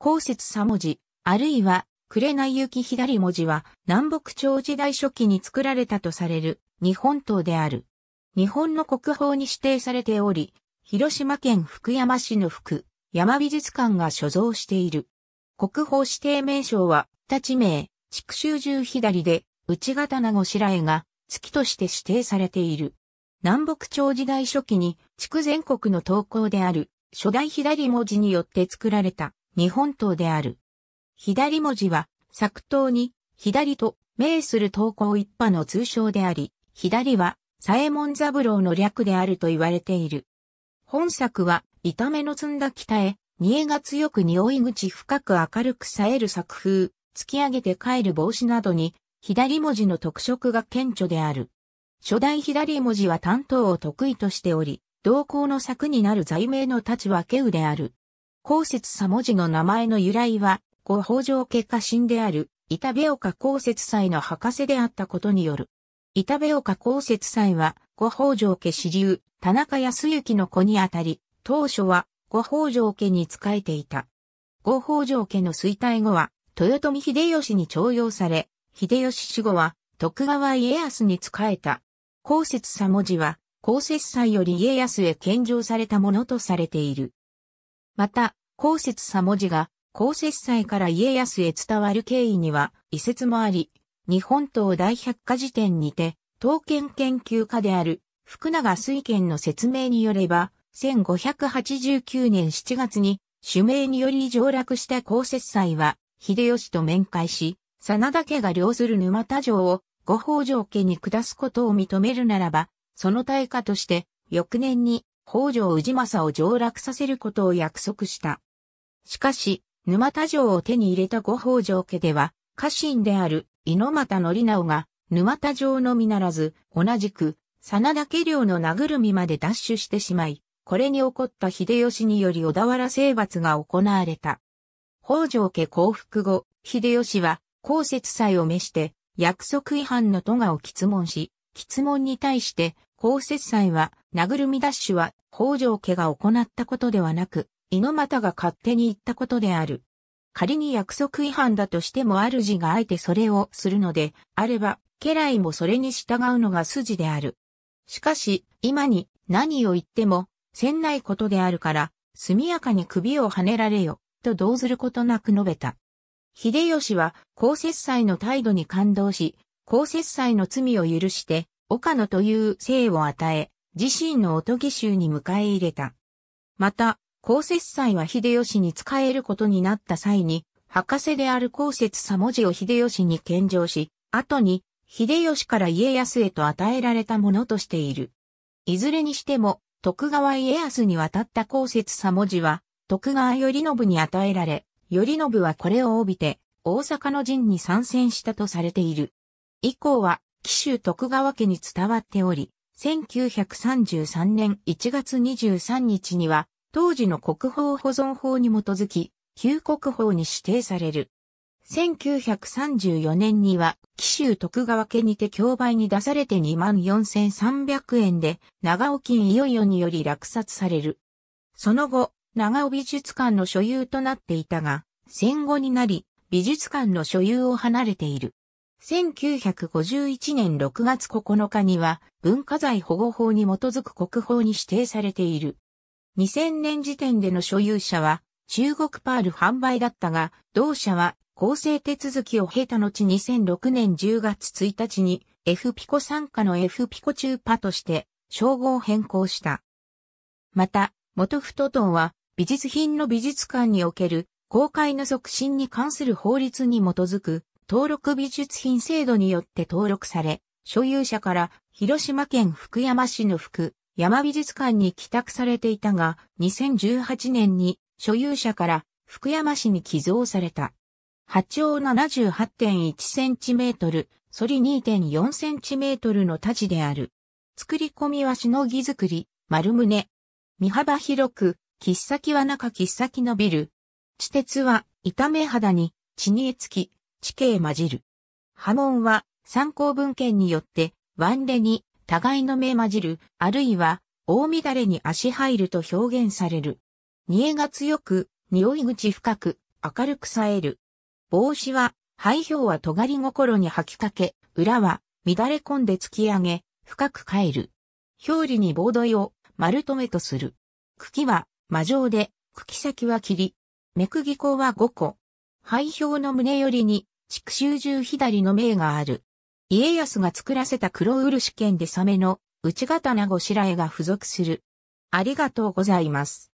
公説左文字、あるいは、紅行き左文字は、南北朝時代初期に作られたとされる、日本刀である。日本の国宝に指定されており、広島県福山市の福、山美術館が所蔵している。国宝指定名称は、立ち名、畜州中左で、内刀ご白絵が、月として指定されている。南北朝時代初期に、地区全国の刀工である、初代左文字によって作られた。日本刀である。左文字は、作刀に、左と、名する刀工一派の通称であり、左は、左衛門三郎の略であると言われている。本作は、痛めの積んだ北へ、煮えが強く匂い口深く明るく冴える作風、突き上げて帰る帽子などに、左文字の特色が顕著である。初代左文字は担当を得意としており、同行の作になる罪名の立ち分けうである。公設さ文字の名前の由来は、後北条家家臣である、板部岡公設祭の博士であったことによる。板部岡公設祭は、後北条家支流、田中康之の子にあたり、当初は、後北条家に仕えていた。後北条家の衰退後は、豊臣秀吉に徴用され、秀吉死後は、徳川家康に仕えた。公設さ文字は、公設祭より家康へ献上されたものとされている。また、公説さ文字が、公説祭から家康へ伝わる経緯には、遺説もあり、日本刀大百科事典にて、刀剣研究家である、福永水賢の説明によれば、1589年7月に、主名により上落した公説祭は、秀吉と面会し、真田家が領する沼田城を、五法上家に下すことを認めるならば、その対価として、翌年に北条氏政を上洛させることを約束した。しかし、沼田城を手に入れた五北条家では、家臣である猪俣範直が沼田城のみならず、同じく、真田家領の名ぐるみまで奪取してしまい、これに起こった秀吉により小田原征伐が行われた。北条家降伏後、秀吉は、公設祭を召して、約束違反の都がを質問し、質問に対して、公設祭は、名ぐるみ奪取は北条家が行ったことではなく、猪俣が勝手に言ったことである。仮に約束違反だとしても主があえてそれをするので、あれば、家来もそれに従うのが筋である。しかし、今に何を言っても、せんないことであるから、速やかに首をはねられよ、と同ずすることなく述べた。秀吉は、公節祭の態度に感動し、公節祭の罪を許して、岡野という姓を与え、自身のおとぎ衆に迎え入れた。また、公節祭は秀吉に仕えることになった際に、博士である公節さ文字を秀吉に献上し、後に、秀吉から家康へと与えられたものとしている。いずれにしても、徳川家康に渡った公節さ文字は、徳川頼信に与えられ、頼信はこれを帯びて、大阪の陣に参戦したとされている。以降は、紀州徳川家に伝わっており、1933年1月23日には、当時の国宝保存法に基づき、旧国宝に指定される。1934年には、紀州徳川家にて競売に出されて24,300円で、長尾金いよいよにより落札される。その後、長尾美術館の所有となっていたが、戦後になり、美術館の所有を離れている。1951年6月9日には文化財保護法に基づく国宝に指定されている。2000年時点での所有者は中国パール販売だったが、同社は公正手続きを経た後2006年10月1日に F ピコ傘下の F ピコ中パとして称号を変更した。また、元不都等は美術品の美術館における公開の促進に関する法律に基づく登録美術品制度によって登録され、所有者から広島県福山市の福山美術館に寄託されていたが、2018年に所有者から福山市に寄贈された。波長 78.1cm、反り 2.4cm の太字である。作り込みはしのぎ作り、丸胸。身幅広く、切っ先は中切っ先伸びる。地鉄は、痛め肌に、血に付き、地形混じる。波紋は参考文献によって、ワンレに互いの目混じる、あるいは大乱れに足入ると表現される。煮えが強く、匂い口深く、明るく冴える。帽子は、廃表は尖り心に吐きかけ、裏は乱れ込んで突き上げ、深く帰る。表裏に棒土を丸止めとする。茎は魔状で、茎先は霧。目釘口は5個、廃表の胸よりに、畜州中左の銘がある。家康が作らせた黒漆剣でサメの内刀ごしらえが付属する。ありがとうございます。